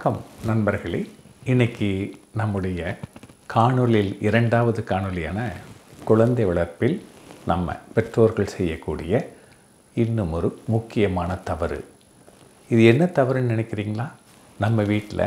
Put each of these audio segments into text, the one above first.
வணக்கம் நண்பர்களே இன்னைக்கு நம்முடைய காணொலியில் இரண்டாவது காணொலியான குழந்தை வளர்ப்பில் நம்ம பெற்றோர்கள் செய்யக்கூடிய இன்னும் ஒரு முக்கியமான தவறு இது என்ன தவறுன்னு நினைக்கிறீங்களா நம்ம வீட்டில்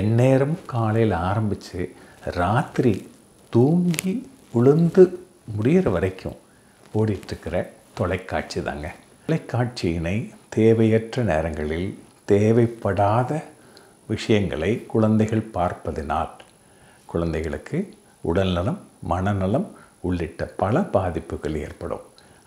எந்நேரம் காலையில் ஆரம்பித்து ராத்திரி தூங்கி உளுந்து முடிகிற வரைக்கும் ஓடிட்டுருக்கிற தொலைக்காட்சி தாங்க தொலைக்காட்சியினை தேவையற்ற நேரங்களில் தேவைப்படாத விஷயங்களை குழந்தைகள் பார்ப்பதினால் குழந்தைகளுக்கு உடல்நலம் மனநலம் உள்ளிட்ட பல பாதிப்புகள் ஏற்படும்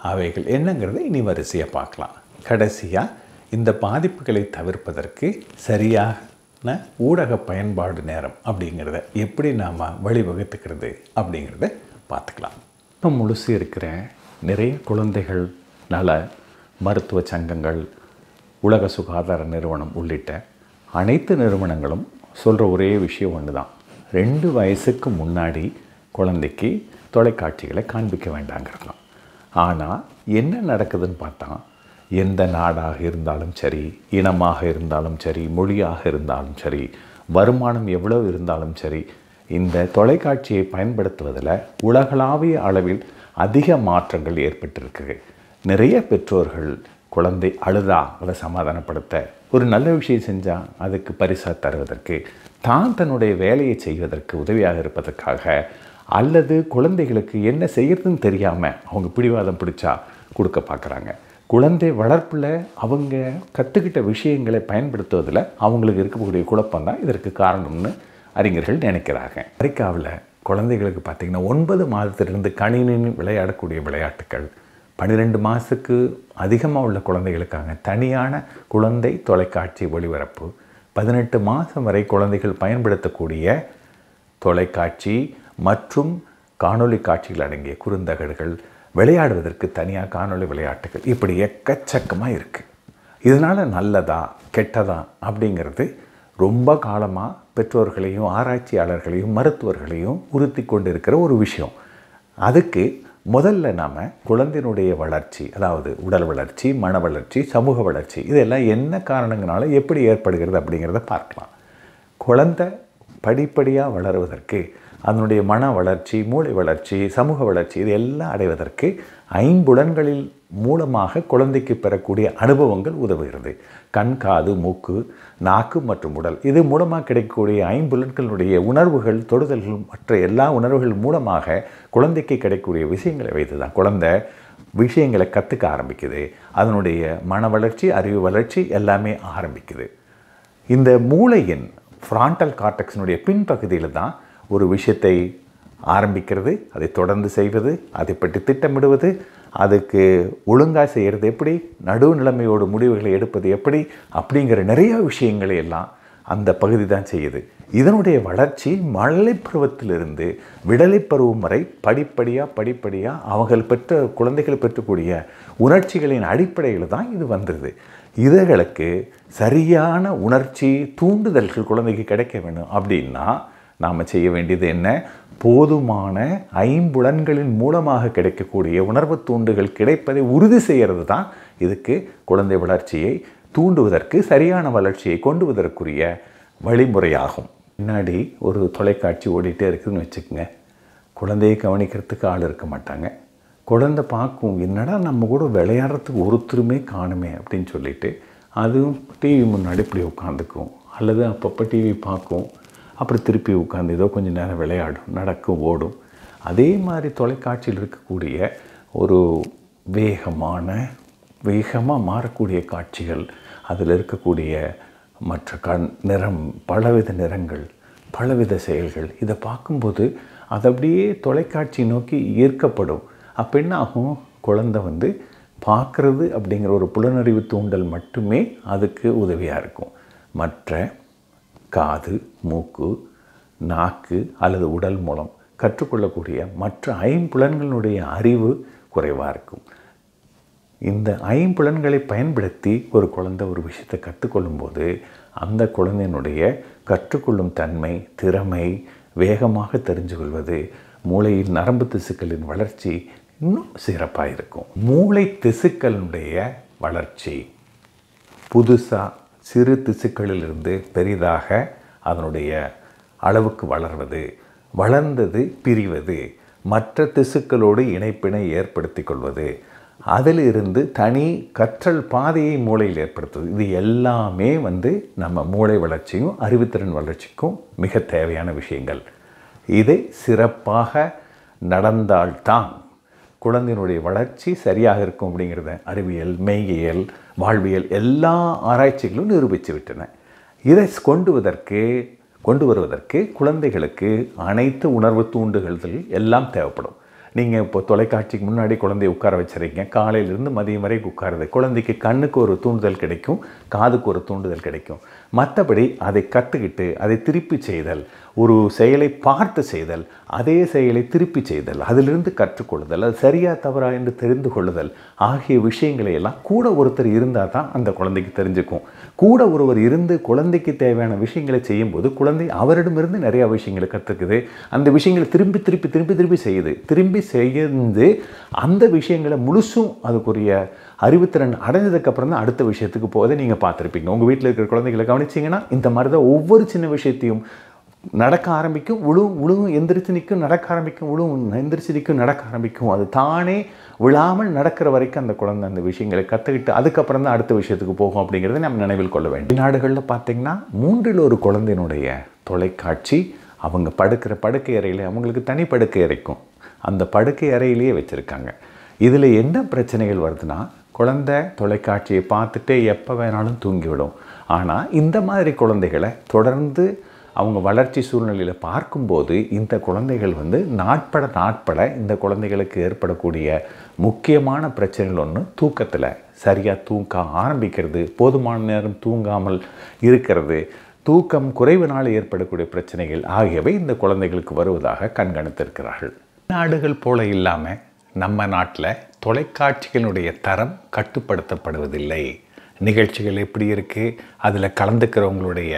அவைகள் என்னங்கிறத இனி வரிசையாக பார்க்கலாம் கடைசியாக இந்த பாதிப்புகளை தவிர்ப்பதற்கு சரியான ஊடக பயன்பாடு நேரம் அப்படிங்கிறத எப்படி நாம் வழிவகுத்துக்கிறது அப்படிங்கிறத பார்த்துக்கலாம் இப்போ முழுசு இருக்கிற நிறைய குழந்தைகள் நல மருத்துவ சங்கங்கள் உலக சுகாதார நிறுவனம் உள்ளிட்ட அனைத்து நிறுவனங்களும் சொல்கிற ஒரே விஷயம் ஒன்று தான் ரெண்டு வயசுக்கு முன்னாடி குழந்தைக்கு தொலைக்காட்சிகளை காண்பிக்க வேண்டாங்கிறதாம் ஆனால் என்ன நடக்குதுன்னு பார்த்தா எந்த நாடாக இருந்தாலும் சரி இனமாக இருந்தாலும் சரி மொழியாக இருந்தாலும் சரி வருமானம் எவ்வளோ இருந்தாலும் சரி இந்த தொலைக்காட்சியை பயன்படுத்துவதில் உலகளாவிய அளவில் அதிக மாற்றங்கள் ஏற்பட்டிருக்கு நிறைய பெற்றோர்கள் குழந்தை அழுதா அதை சமாதானப்படுத்த ஒரு நல்ல விஷயம் செஞ்சால் அதுக்கு பரிசாக தருவதற்கு தான் தன்னுடைய வேலையை செய்வதற்கு உதவியாக இருப்பதற்காக அல்லது குழந்தைகளுக்கு என்ன செய்கிறதுன்னு தெரியாமல் அவங்க பிடிவாதம் பிடிச்சா கொடுக்க பார்க்குறாங்க குழந்தை வளர்ப்பில் அவங்க கற்றுக்கிட்ட விஷயங்களை பயன்படுத்துவதில் அவங்களுக்கு இருக்கக்கூடிய குழப்பம் தான் இதற்கு காரணம்னு அறிஞர்கள் நினைக்கிறாங்க அமெரிக்காவில் குழந்தைகளுக்கு பார்த்திங்கன்னா ஒன்பது மாதத்திலிருந்து கணினின்னு விளையாடக்கூடிய விளையாட்டுகள் பன்னிரெண்டு மாதத்துக்கு அதிகமாக உள்ள குழந்தைகளுக்காக தனியான குழந்தை தொலைக்காட்சி ஒளிபரப்பு பதினெட்டு மாதம் வரை குழந்தைகள் பயன்படுத்தக்கூடிய தொலைக்காட்சி மற்றும் காணொளி காட்சிகள் அடங்கிய குறுந்தகடுகள் விளையாடுவதற்கு தனியாக காணொளி விளையாட்டுகள் இப்படி எக்கச்சக்கமாக இருக்குது இதனால் நல்லதா கெட்டதா அப்படிங்கிறது ரொம்ப காலமாக பெற்றோர்களையும் ஆராய்ச்சியாளர்களையும் மருத்துவர்களையும் உறுத்தி கொண்டிருக்கிற ஒரு விஷயம் அதுக்கு முதல்ல நாம் குழந்தையினுடைய வளர்ச்சி அதாவது உடல் வளர்ச்சி மன வளர்ச்சி சமூக வளர்ச்சி இதெல்லாம் என்ன காரணங்களால எப்படி ஏற்படுகிறது அப்படிங்கிறத பார்க்கலாம் குழந்தை படிப்படியாக வளருவதற்கு அதனுடைய மன வளர்ச்சி மூளை வளர்ச்சி சமூக வளர்ச்சி இது எல்லாம் அடைவதற்கு ஐம்புலன்களில் மூலமாக குழந்தைக்கு பெறக்கூடிய அனுபவங்கள் உதவுகிறது கண் காது மூக்கு நாக்கு மற்றும் உடல் இது மூலமாக கிடைக்கக்கூடிய ஐம்புலன்களினுடைய உணர்வுகள் தொடுதல்கள் மற்ற எல்லா உணர்வுகள் மூலமாக குழந்தைக்கு கிடைக்கக்கூடிய விஷயங்களை வைத்து தான் குழந்தை விஷயங்களை கற்றுக்க ஆரம்பிக்குது அதனுடைய மன வளர்ச்சி அறிவு வளர்ச்சி எல்லாமே ஆரம்பிக்குது இந்த மூளையின் ஃப்ராண்டல் கார்டெக்ஸினுடைய பின்பகுதியில் தான் ஒரு விஷயத்தை ஆரம்பிக்கிறது அதை தொடர்ந்து செய்வது அதை பற்றி திட்டமிடுவது அதுக்கு ஒழுங்காக செய்கிறது எப்படி நடுவு நிலைமையோடு முடிவுகளை எடுப்பது எப்படி அப்படிங்கிற நிறைய விஷயங்களை எல்லாம் அந்த பகுதி தான் செய்யுது இதனுடைய வளர்ச்சி பருவத்திலிருந்து விடலை பருவம் வரை படிப்படியாக படிப்படியாக அவங்கள் பெற்ற குழந்தைகள் பெற்றக்கூடிய உணர்ச்சிகளின் அடிப்படையில் தான் இது வந்தது இதர்களுக்கு சரியான உணர்ச்சி தூண்டுதல்கள் குழந்தைக்கு கிடைக்க வேணும் அப்படின்னா நாம் செய்ய வேண்டியது என்ன போதுமான ஐம்புலன்களின் மூலமாக கிடைக்கக்கூடிய உணர்வு தூண்டுகள் கிடைப்பதை உறுதி செய்கிறது தான் இதுக்கு குழந்தை வளர்ச்சியை தூண்டுவதற்கு சரியான வளர்ச்சியை கொண்டுவதற்குரிய வழிமுறையாகும் முன்னாடி ஒரு தொலைக்காட்சி ஓடிட்டே இருக்குதுன்னு வச்சுக்கோங்க குழந்தையை கவனிக்கிறதுக்கு ஆள் இருக்க மாட்டாங்க குழந்தை பார்க்கும் என்னடா நம்ம கூட விளையாடுறதுக்கு ஒருத்தருமே காணுமே அப்படின்னு சொல்லிட்டு அதுவும் டிவி முன்னாடி இப்படி உட்காந்துக்கும் அல்லது அப்பப்போ டிவி பார்க்கும் அப்புறம் திருப்பி உட்காந்து ஏதோ கொஞ்சம் நேரம் விளையாடும் நடக்கும் ஓடும் அதே மாதிரி தொலைக்காட்சியில் இருக்கக்கூடிய ஒரு வேகமான வேகமாக மாறக்கூடிய காட்சிகள் அதில் இருக்கக்கூடிய மற்ற கண் நிறம் பலவித நிறங்கள் பலவித செயல்கள் இதை பார்க்கும்போது அது அப்படியே தொலைக்காட்சி நோக்கி ஈர்க்கப்படும் அப்போ என்னாகும் குழந்த குழந்தை வந்து பார்க்குறது அப்படிங்கிற ஒரு புலனறிவு தூண்டல் மட்டுமே அதுக்கு உதவியாக இருக்கும் மற்ற காது மூக்கு நாக்கு அல்லது உடல் மூலம் கற்றுக்கொள்ளக்கூடிய மற்ற ஐம்புலன்களினுடைய அறிவு குறைவாக இருக்கும் இந்த ஐம்புலன்களை பயன்படுத்தி ஒரு குழந்தை ஒரு விஷயத்தை கற்றுக்கொள்ளும்போது அந்த குழந்தையினுடைய கற்றுக்கொள்ளும் தன்மை திறமை வேகமாக தெரிஞ்சு கொள்வது மூளையின் நரம்பு திசுக்களின் வளர்ச்சி இன்னும் சிறப்பாக இருக்கும் மூளை திசுக்களினுடைய வளர்ச்சி புதுசாக சிறு திசுக்களிலிருந்து பெரிதாக அதனுடைய அளவுக்கு வளர்வது வளர்ந்தது பிரிவது மற்ற திசுக்களோடு இணைப்பினை ஏற்படுத்தி கொள்வது அதிலிருந்து தனி கற்றல் பாதையை மூளையில் ஏற்படுத்துவது இது எல்லாமே வந்து நம்ம மூளை வளர்ச்சியும் அறிவுத்திறன் வளர்ச்சிக்கும் மிக தேவையான விஷயங்கள் இதை சிறப்பாக நடந்தால்தான் குழந்தையினுடைய வளர்ச்சி சரியாக இருக்கும் அப்படிங்கிறத அறிவியல் மெய்யியல் வாழ்வியல் எல்லா ஆராய்ச்சிகளும் நிரூபித்து விட்டன இதை கொண்டுவதற்கு கொண்டு வருவதற்கு குழந்தைகளுக்கு அனைத்து உணர்வு தூண்டுகள் எல்லாம் தேவைப்படும் நீங்கள் இப்போ தொலைக்காட்சிக்கு முன்னாடி குழந்தைய உட்கார வச்சுருக்கீங்க காலையிலேருந்து மதியம் வரை உட்காருது குழந்தைக்கு கண்ணுக்கு ஒரு தூண்டுதல் கிடைக்கும் காதுக்கு ஒரு தூண்டுதல் கிடைக்கும் மற்றபடி அதை கற்றுக்கிட்டு அதை திருப்பி செய்தல் ஒரு செயலை பார்த்து செய்தல் அதே செயலை திருப்பி செய்தல் அதிலிருந்து கற்றுக்கொள்ளுதல் அது சரியா தவறா என்று தெரிந்து கொள்ளுதல் ஆகிய விஷயங்களை எல்லாம் கூட ஒருத்தர் இருந்தால் தான் அந்த குழந்தைக்கு தெரிஞ்சுக்கும் கூட ஒருவர் இருந்து குழந்தைக்கு தேவையான விஷயங்களை செய்யும்போது குழந்தை அவரிடமிருந்து நிறையா விஷயங்களை கற்றுக்குது அந்த விஷயங்களை திரும்பி திருப்பி திரும்பி திரும்பி செய்யுது திரும்பி செய்து அந்த விஷயங்களை முழுசும் அதுக்குரிய அறிவுத்திறன் அடைஞ்சதுக்கப்புறம் தான் அடுத்த விஷயத்துக்கு போகிறத நீங்கள் பார்த்துருப்பீங்க உங்கள் வீட்டில் இருக்கிற குழந்தைகளை கவனிச்சிங்கன்னா இந்த மாதிரி தான் ஒவ்வொரு சின்ன விஷயத்தையும் நடக்க ஆரம்பிக்கும் உழுவும் உழுவும் எந்திரிச்சு நிற்கும் நடக்க ஆரம்பிக்கும் உழுவும் எந்திரிச்சு நிற்கும் நடக்க ஆரம்பிக்கும் அது தானே விழாமல் நடக்கிற வரைக்கும் அந்த குழந்தை அந்த விஷயங்களை கற்றுக்கிட்டு அதுக்கப்புறம் தான் அடுத்த விஷயத்துக்கு போகும் அப்படிங்கிறத நம்ம நினைவில் கொள்ள வேண்டும் நாடுகளில் பார்த்திங்கன்னா மூன்றில் ஒரு குழந்தையினுடைய தொலைக்காட்சி அவங்க படுக்கிற படுக்கை அறையில் அவங்களுக்கு தனி படுக்கை அறைக்கும் அந்த படுக்கை அறையிலேயே வச்சுருக்காங்க இதில் என்ன பிரச்சனைகள் வருதுன்னா குழந்தை தொலைக்காட்சியை பார்த்துட்டே எப்போ வேணாலும் தூங்கிவிடும் ஆனால் இந்த மாதிரி குழந்தைகளை தொடர்ந்து அவங்க வளர்ச்சி சூழ்நிலையில் பார்க்கும்போது இந்த குழந்தைகள் வந்து நாட்பட நாட்பட இந்த குழந்தைகளுக்கு ஏற்படக்கூடிய முக்கியமான பிரச்சனைகள் ஒன்று தூக்கத்தில் சரியாக தூங்க ஆரம்பிக்கிறது போதுமான நேரம் தூங்காமல் இருக்கிறது தூக்கம் குறைவினால் ஏற்படக்கூடிய பிரச்சனைகள் ஆகியவை இந்த குழந்தைகளுக்கு வருவதாக கண்காணித்திருக்கிறார்கள் நாடுகள் போல இல்லாமல் நம்ம நாட்டில் தொலைக்காட்சிகளுடைய தரம் கட்டுப்படுத்தப்படுவதில்லை நிகழ்ச்சிகள் எப்படி இருக்குது அதில் கலந்துக்கிறவங்களுடைய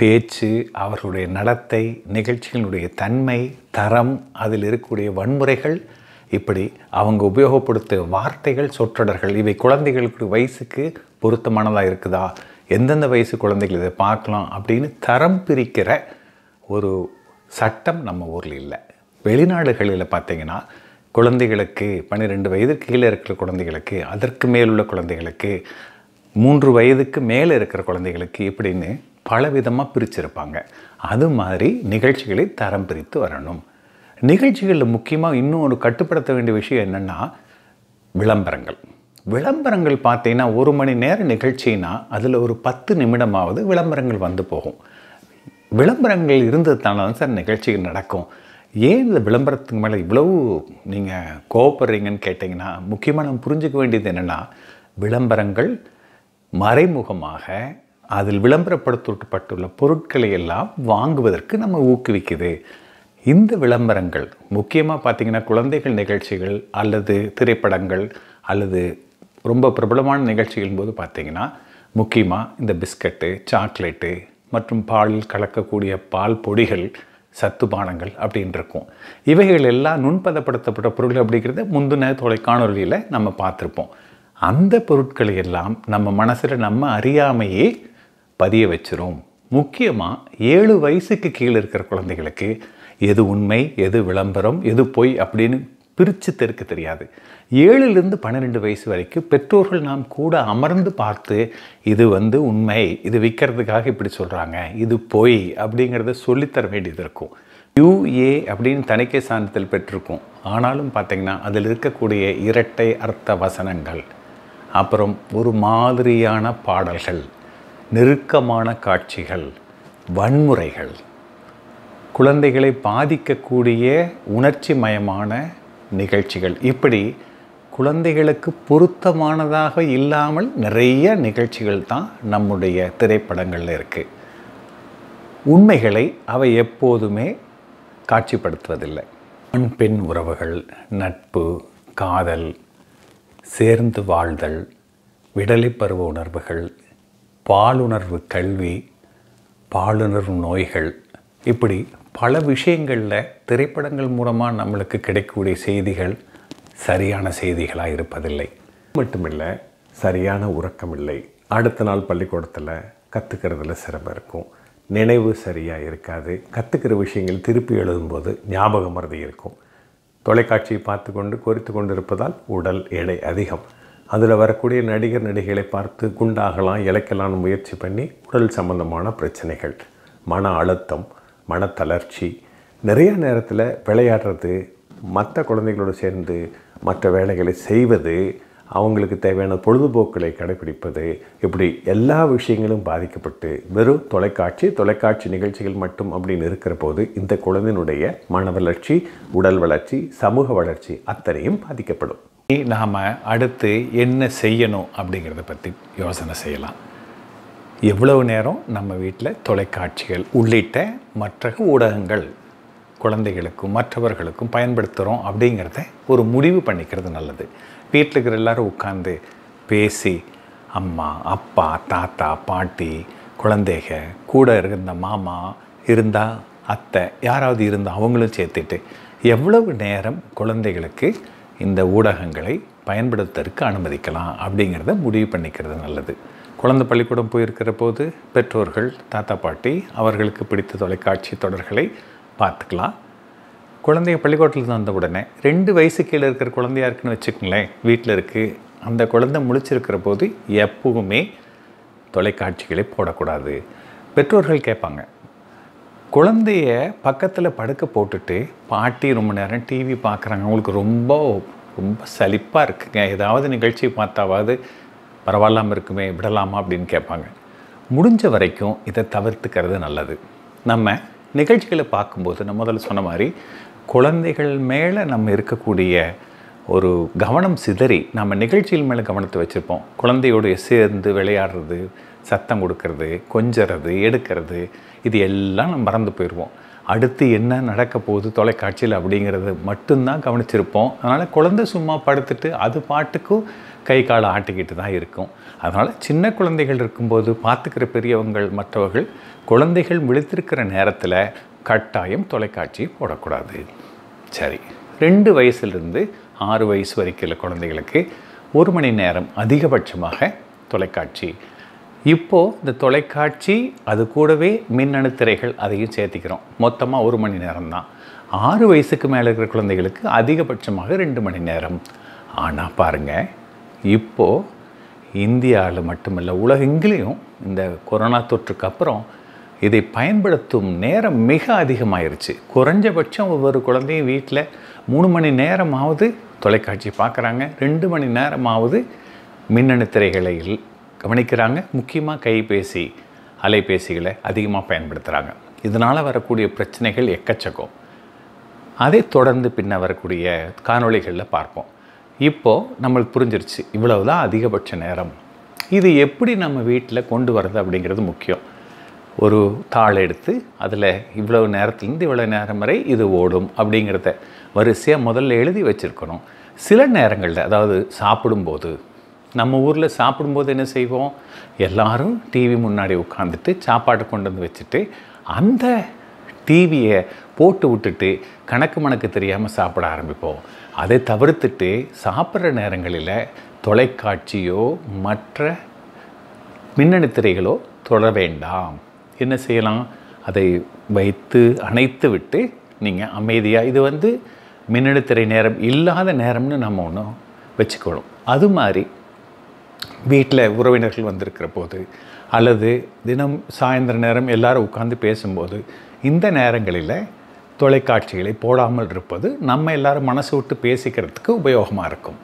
பேச்சு அவர்களுடைய நடத்தை நிகழ்ச்சிகளுடைய தன்மை தரம் அதில் இருக்கக்கூடிய வன்முறைகள் இப்படி அவங்க உபயோகப்படுத்த வார்த்தைகள் சொற்றொடர்கள் இவை குழந்தைகளுக்கு வயசுக்கு பொருத்தமானதாக இருக்குதா எந்தெந்த வயசு குழந்தைகள் இதை பார்க்கலாம் அப்படின்னு தரம் பிரிக்கிற ஒரு சட்டம் நம்ம ஊரில் இல்லை வெளிநாடுகளில் பார்த்திங்கன்னா குழந்தைகளுக்கு பன்னிரெண்டு வயதுக்கு கீழே இருக்கிற குழந்தைகளுக்கு அதற்கு மேலுள்ள குழந்தைகளுக்கு மூன்று வயதுக்கு மேலே இருக்கிற குழந்தைகளுக்கு இப்படின்னு பலவிதமாக பிரிச்சிருப்பாங்க அது மாதிரி நிகழ்ச்சிகளை தரம் பிரித்து வரணும் நிகழ்ச்சிகளில் முக்கியமாக இன்னும் ஒரு கட்டுப்படுத்த வேண்டிய விஷயம் என்னென்னா விளம்பரங்கள் விளம்பரங்கள் பார்த்தீங்கன்னா ஒரு மணி நேர நிகழ்ச்சினா அதில் ஒரு பத்து நிமிடமாவது விளம்பரங்கள் வந்து போகும் விளம்பரங்கள் இருந்ததுனால தான் சார் நிகழ்ச்சிகள் நடக்கும் ஏன் இந்த விளம்பரத்துக்கு மேலே இவ்வளவு நீங்கள் கோவப்படுறீங்கன்னு கேட்டிங்கன்னா முக்கியமாக நம்ம புரிஞ்சுக்க வேண்டியது என்னென்னா விளம்பரங்கள் மறைமுகமாக அதில் விளம்பரப்படுத்தப்பட்டுள்ள பொருட்களை எல்லாம் வாங்குவதற்கு நம்ம ஊக்குவிக்குது இந்த விளம்பரங்கள் முக்கியமாக பார்த்திங்கன்னா குழந்தைகள் நிகழ்ச்சிகள் அல்லது திரைப்படங்கள் அல்லது ரொம்ப பிரபலமான நிகழ்ச்சிகள் போது பார்த்திங்கன்னா முக்கியமாக இந்த பிஸ்கட்டு சாக்லேட்டு மற்றும் பாலில் கலக்கக்கூடிய பால் பொடிகள் சத்து பானங்கள் அப்படின்னு இருக்கும் இவைகள் எல்லாம் நுண்பதப்படுத்தப்பட்ட பொருள் அப்படிங்கிறத முந்தின தொலைக்காணொலியில் நம்ம பார்த்துருப்போம் அந்த பொருட்களை எல்லாம் நம்ம மனசில் நம்ம அறியாமையே பதிய வச்சிரும் முக்கியமாக ஏழு வயசுக்கு கீழே இருக்கிற குழந்தைகளுக்கு எது உண்மை எது விளம்பரம் எது பொய் அப்படின்னு பிரித்து தெற்க தெரியாது ஏழுலேருந்து பன்னிரெண்டு வயசு வரைக்கும் பெற்றோர்கள் நாம் கூட அமர்ந்து பார்த்து இது வந்து உண்மை இது விற்கிறதுக்காக இப்படி சொல்கிறாங்க இது பொய் அப்படிங்கிறத சொல்லித்தர வேண்டியது இருக்கும் யூஏ அப்படின்னு தணிக்கை சான்றிதழ் பெற்றிருக்கும் ஆனாலும் பார்த்திங்கன்னா அதில் இருக்கக்கூடிய இரட்டை அர்த்த வசனங்கள் அப்புறம் ஒரு மாதிரியான பாடல்கள் நெருக்கமான காட்சிகள் வன்முறைகள் குழந்தைகளை பாதிக்கக்கூடிய உணர்ச்சி மயமான நிகழ்ச்சிகள் இப்படி குழந்தைகளுக்கு பொருத்தமானதாக இல்லாமல் நிறைய நிகழ்ச்சிகள் தான் நம்முடைய திரைப்படங்களில் இருக்குது உண்மைகளை அவை எப்போதுமே காட்சிப்படுத்துவதில்லை ஆண் பெண் உறவுகள் நட்பு காதல் சேர்ந்து வாழ்தல் விடலை பருவ உணர்வுகள் பாலுணர்வு கல்வி பாலுணர்வு நோய்கள் இப்படி பல விஷயங்களில் திரைப்படங்கள் மூலமாக நம்மளுக்கு கிடைக்கக்கூடிய செய்திகள் சரியான செய்திகளாக இருப்பதில்லை மட்டுமில்லை சரியான உறக்கம் இல்லை அடுத்த நாள் பள்ளிக்கூடத்தில் கற்றுக்கிறதுல சிரமம் இருக்கும் நினைவு சரியாக இருக்காது கற்றுக்கிற விஷயங்கள் திருப்பி எழுதும்போது ஞாபகம் மறதி இருக்கும் தொலைக்காட்சியை பார்த்து கொண்டு குறித்து இருப்பதால் உடல் எடை அதிகம் அதில் வரக்கூடிய நடிகர் நடிகைகளை பார்த்து குண்டாகலாம் இழைக்கலாம்னு முயற்சி பண்ணி உடல் சம்பந்தமான பிரச்சனைகள் மன அழுத்தம் மனத்தளர்ச்சி நிறைய நேரத்தில் விளையாடுறது மற்ற குழந்தைகளோடு சேர்ந்து மற்ற வேலைகளை செய்வது அவங்களுக்கு தேவையான பொழுதுபோக்களை கடைபிடிப்பது இப்படி எல்லா விஷயங்களும் பாதிக்கப்பட்டு வெறும் தொலைக்காட்சி தொலைக்காட்சி நிகழ்ச்சிகள் மட்டும் அப்படின்னு இருக்கிற போது இந்த குழந்தையினுடைய மன வளர்ச்சி உடல் வளர்ச்சி சமூக வளர்ச்சி அத்தனையும் பாதிக்கப்படும் நாம் அடுத்து என்ன செய்யணும் அப்படிங்கிறத பற்றி யோசனை செய்யலாம் எவ்வளவு நேரம் நம்ம வீட்டில் தொலைக்காட்சிகள் உள்ளிட்ட மற்ற ஊடகங்கள் குழந்தைகளுக்கும் மற்றவர்களுக்கும் பயன்படுத்துகிறோம் அப்படிங்கிறத ஒரு முடிவு பண்ணிக்கிறது நல்லது வீட்டில் இருக்கிற எல்லோரும் உட்காந்து பேசி அம்மா அப்பா தாத்தா பாட்டி குழந்தைக கூட இருந்த மாமா இருந்தால் அத்தை யாராவது இருந்தால் அவங்களும் சேர்த்துட்டு எவ்வளவு நேரம் குழந்தைகளுக்கு இந்த ஊடகங்களை பயன்படுத்துறதுக்கு அனுமதிக்கலாம் அப்படிங்கிறத முடிவு பண்ணிக்கிறது நல்லது குழந்தை பள்ளிக்கூடம் போயிருக்கிற போது பெற்றோர்கள் தாத்தா பாட்டி அவர்களுக்கு பிடித்த தொலைக்காட்சி தொடர்களை பார்த்துக்கலாம் குழந்தைய பள்ளிக்கூடத்தில் வந்த உடனே ரெண்டு வயசு கீழே இருக்கிற குழந்தையா இருக்குன்னு வச்சுக்கோங்களேன் வீட்டில் இருக்குது அந்த குழந்தை முழிச்சிருக்கிற போது எப்பவுமே தொலைக்காட்சிகளை போடக்கூடாது பெற்றோர்கள் கேட்பாங்க குழந்தைய பக்கத்தில் படுக்க போட்டுட்டு பாட்டி ரொம்ப நேரம் டிவி பார்க்குறாங்க அவங்களுக்கு ரொம்ப ரொம்ப சலிப்பாக இருக்குங்க ஏதாவது நிகழ்ச்சி பார்த்தாவது பரவாயில்லாமல் இருக்குமே விடலாமா அப்படின்னு கேட்பாங்க முடிஞ்ச வரைக்கும் இதை தவிர்த்துக்கிறது நல்லது நம்ம நிகழ்ச்சிகளை பார்க்கும்போது நம்ம முதல்ல சொன்ன மாதிரி குழந்தைகள் மேலே நம்ம இருக்கக்கூடிய ஒரு கவனம் சிதறி நம்ம நிகழ்ச்சிகள் மேலே கவனத்தை வச்சுருப்போம் குழந்தையோடைய சேர்ந்து விளையாடுறது சத்தம் கொடுக்கறது கொஞ்சறது எடுக்கிறது இது எல்லாம் நம்ம மறந்து போயிடுவோம் அடுத்து என்ன நடக்க போகுது தொலைக்காட்சியில் அப்படிங்கிறது மட்டும்தான் கவனிச்சிருப்போம் அதனால் குழந்தை சும்மா படுத்துட்டு அது பாட்டுக்கும் கை காலை ஆட்டிக்கிட்டு தான் இருக்கும் அதனால் சின்ன குழந்தைகள் இருக்கும்போது பார்த்துக்கிற பெரியவங்கள் மற்றவர்கள் குழந்தைகள் விழித்திருக்கிற நேரத்தில் கட்டாயம் தொலைக்காட்சி போடக்கூடாது சரி ரெண்டு வயசுலேருந்து ஆறு வயசு வரைக்கும் உள்ள குழந்தைகளுக்கு ஒரு மணி நேரம் அதிகபட்சமாக தொலைக்காட்சி இப்போது இந்த தொலைக்காட்சி அது கூடவே மின்னணு திரைகள் அதையும் சேர்த்திக்கிறோம் மொத்தமாக ஒரு மணி நேரம் தான் ஆறு வயசுக்கு மேலே இருக்கிற குழந்தைகளுக்கு அதிகபட்சமாக ரெண்டு மணி நேரம் ஆனால் பாருங்கள் இப்போது இந்தியாவில் மட்டுமில்லை உலகெங்கிலையும் இந்த கொரோனா தொற்றுக்கு அப்புறம் இதை பயன்படுத்தும் நேரம் மிக அதிகமாயிருச்சு குறைஞ்சபட்சம் ஒவ்வொரு குழந்தையும் வீட்டில் மூணு மணி நேரமாவது தொலைக்காட்சி பார்க்குறாங்க ரெண்டு மணி நேரமாவது மின்னணு திரைகளை கவனிக்கிறாங்க முக்கியமாக கைபேசி அலைபேசிகளை அதிகமாக பயன்படுத்துகிறாங்க இதனால் வரக்கூடிய பிரச்சனைகள் எக்கச்சக்கம் அதை தொடர்ந்து பின்ன வரக்கூடிய காணொளிகளில் பார்ப்போம் இப்போது நம்மளுக்கு புரிஞ்சிருச்சு இவ்வளவு தான் அதிகபட்ச நேரம் இது எப்படி நம்ம வீட்டில் கொண்டு வர்றது அப்படிங்கிறது முக்கியம் ஒரு தாள் எடுத்து அதில் இவ்வளவு நேரத்துலேருந்து இவ்வளோ நேரம் வரை இது ஓடும் அப்படிங்கிறத வரிசையாக முதல்ல எழுதி வச்சுருக்கணும் சில நேரங்களில் அதாவது சாப்பிடும்போது நம்ம ஊரில் சாப்பிடும்போது என்ன செய்வோம் எல்லாரும் டிவி முன்னாடி உட்காந்துட்டு சாப்பாடு கொண்டு வந்து வச்சுட்டு அந்த டிவியை போட்டு விட்டுட்டு கணக்கு மணக்கு தெரியாமல் சாப்பிட ஆரம்பிப்போம் அதை தவிர்த்துட்டு சாப்பிட்ற நேரங்களில் தொலைக்காட்சியோ மற்ற மின்னணு திரைகளோ தொட வேண்டாம் என்ன செய்யலாம் அதை வைத்து அணைத்து விட்டு நீங்கள் அமைதியாக இது வந்து மின்னணு திரை நேரம் இல்லாத நேரம்னு நம்ம ஒன்றும் வச்சுக்கணும் அது மாதிரி வீட்டில் உறவினர்கள் வந்திருக்கிற போது அல்லது தினம் சாயந்தர நேரம் எல்லாரும் உட்காந்து பேசும்போது இந்த நேரங்களில் தொலைக்காட்சிகளை போடாமல் இருப்பது நம்ம எல்லோரும் மனசு விட்டு பேசிக்கிறதுக்கு உபயோகமாக இருக்கும்